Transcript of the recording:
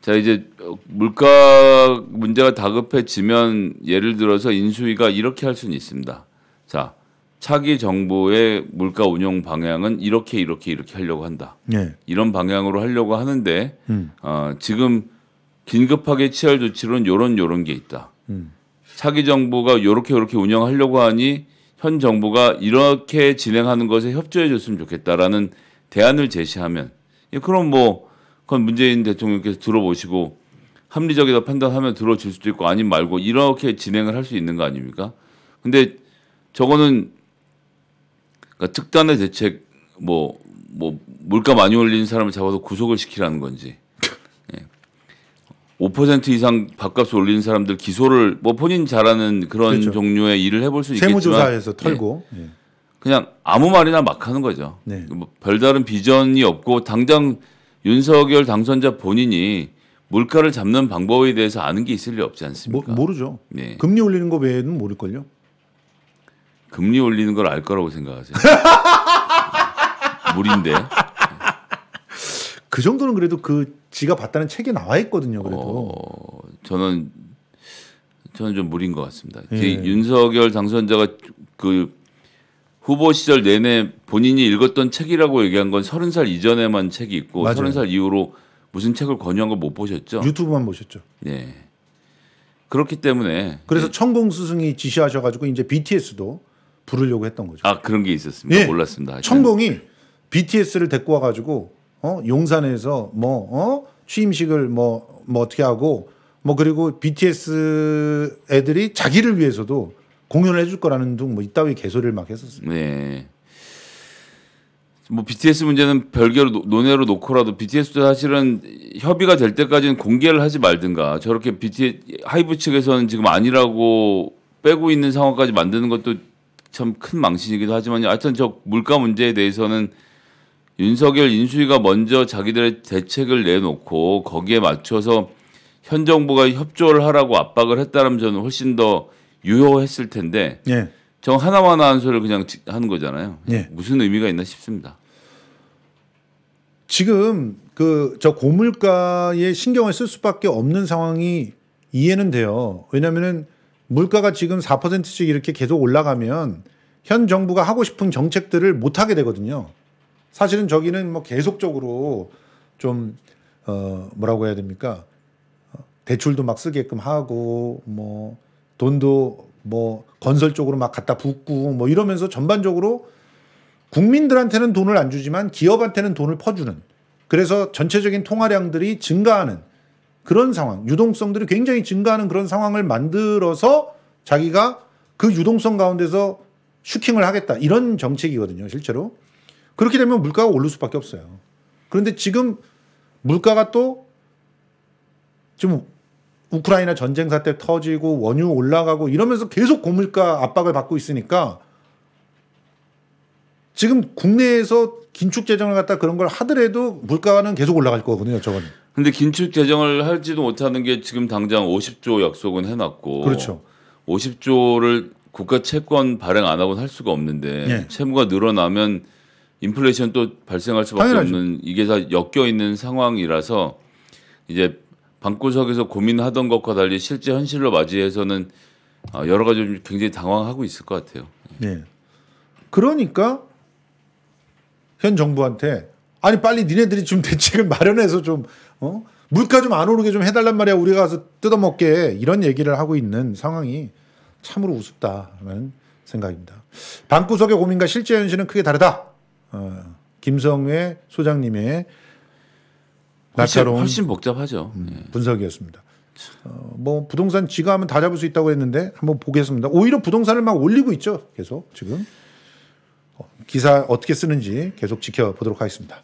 자 이제 물가 문제가 다급해지면 예를 들어서 인수위가 이렇게 할 수는 있습니다. 자 차기 정부의 물가 운용 방향은 이렇게 이렇게 이렇게 하려고 한다. 네. 이런 방향으로 하려고 하는데 음. 어, 지금 긴급하게 취할 조치로는 요런 요런 게 있다. 음. 차기 정부가 요렇게 요렇게 운영하려고 하니 현 정부가 이렇게 진행하는 것에 협조해 줬으면 좋겠다라는 대안을 제시하면 예, 그럼 뭐 그건 문재인 대통령께서 들어보시고 합리적이다 판단하면 들어줄 수도 있고 아님 말고 이렇게 진행을 할 수 있는 거 아닙니까? 근데 저거는 그러니까 특단의 대책 뭐뭐 뭐, 물가 많이 올리는 사람을 잡아서 구속을 시키라는 건지 5% 예. 이상 밥값을 올리는 사람들 기소를 뭐 본인 잘하는 그런 그렇죠. 종류의 일을 해볼 수 있겠지만 세무조사에서 털고 예. 예. 그냥 아무 말이나 막 하는 거죠. 네. 뭐 별다른 비전이 없고 당장 윤석열 당선자 본인이 물가를 잡는 방법에 대해서 아는 게 있을 리 없지 않습니까? 모, 르죠 네. 금리 올리는 거 외에는 모를걸요. 금리 올리는 걸 알 거라고 생각하세요? 물인데. 그 정도는 그래도 그 지가 봤다는 책에 나와 있거든요. 그래도 어, 저는 저는 좀 무리인 것 같습니다. 예. 윤석열 당선자가 그 후보 시절 내내 본인이 읽었던 책이라고 얘기한 건 서른 살 이전에만 책이 있고 서른 살 이후로 무슨 책을 권유한 걸 못 보셨죠? 유튜브만 보셨죠. 예. 그렇기 때문에 그래서 예. 네. 천공 스승이 지시하셔 가지고 이제 BTS도 부르려고 했던 거죠. 아, 그런 게 있었습니다. 예. 몰랐습니다. 천공이 BTS를 데리고 와 가지고 어? 용산에서 뭐 어? 취임식을 뭐, 뭐 어떻게 하고 뭐 그리고 BTS 애들이 자기를 위해서도 공연을 해줄 거라는 둥뭐 이따위 개소리를 막 했었어요. 네. 뭐 BTS 문제는 별개로 논외로 놓고라도 BTS도 사실은 협의가 될 때까지는 공개를 하지 말든가 저렇게 BTS 하이브 측에서는 지금 아니라고 빼고 있는 상황까지 만드는 것도 참 큰 망신이기도 하지만 요 하여튼 저 물가 문제에 대해서는 윤석열 인수위가 먼저 자기들의 대책을 내놓고 거기에 맞춰서 현 정부가 협조를 하라고 압박을 했다면 저는 훨씬 더 유효했을 텐데 예. 저 하나만 한 소리를 그냥 하는 거잖아요. 예. 무슨 의미가 있나 싶습니다. 지금 그 저 고물가에 신경을 쓸 수밖에 없는 상황이 이해는 돼요. 왜냐면은 물가가 지금 4%씩 이렇게 계속 올라가면 현 정부가 하고 싶은 정책들을 못 하게 되거든요. 사실은 저기는 뭐 계속적으로 좀 어 뭐라고 해야 됩니까? 어, 대출도 막 쓰게끔 하고 뭐 돈도 뭐 건설 쪽으로 막 갖다 붓고 뭐 이러면서 전반적으로 국민들한테는 돈을 안 주지만 기업한테는 돈을 퍼주는 그래서 전체적인 통화량들이 증가하는 그런 상황, 유동성들이 굉장히 증가하는 그런 상황을 만들어서 자기가 그 유동성 가운데서 슈킹을 하겠다. 이런 정책이거든요, 실제로. 그렇게 되면 물가가 오를 수밖에 없어요. 그런데 지금 물가가 또 지금 우크라이나 전쟁 사태 터지고 원유 올라가고 이러면서 계속 고물가 압박을 받고 있으니까 지금 국내에서 긴축 재정을 갖다 그런 걸 하더라도 물가는 계속 올라갈 거거든요, 저건. 근데 긴축 재정을 할지도 못하는 게 지금 당장 50조 약속은 해놨고, 그렇죠. 50조를 국가 채권 발행 안 하고는 할 수가 없는데 예. 채무가 늘어나면 인플레이션 또 발생할 수밖에 당연하죠. 없는 이게 다 엮여 있는 상황이라서 이제 방구석에서 고민하던 것과 달리 실제 현실로 맞이해서는 아, 여러 가지 굉장히 당황하고 있을 것 같아요. 예. 네. 그러니까 현 정부한테 아니 빨리 니네들이 좀 대책을 마련해서 좀 어? 물가 좀 안 오르게 좀 해달란 말이야 우리가 가서 뜯어먹게 이런 얘기를 하고 있는 상황이 참으로 우습다라는 생각입니다. 방구석의 고민과 실제 현실은 크게 다르다. 어, 김성회 소장님의 날카로운 훨씬, 훨씬 복잡하죠. 음, 예. 분석이었습니다. 어, 뭐 부동산 지가 하면 다 잡을 수 있다고 했는데 한번 보겠습니다. 오히려 부동산을 막 올리고 있죠. 계속 지금 어, 기사 어떻게 쓰는지 계속 지켜보도록 하겠습니다.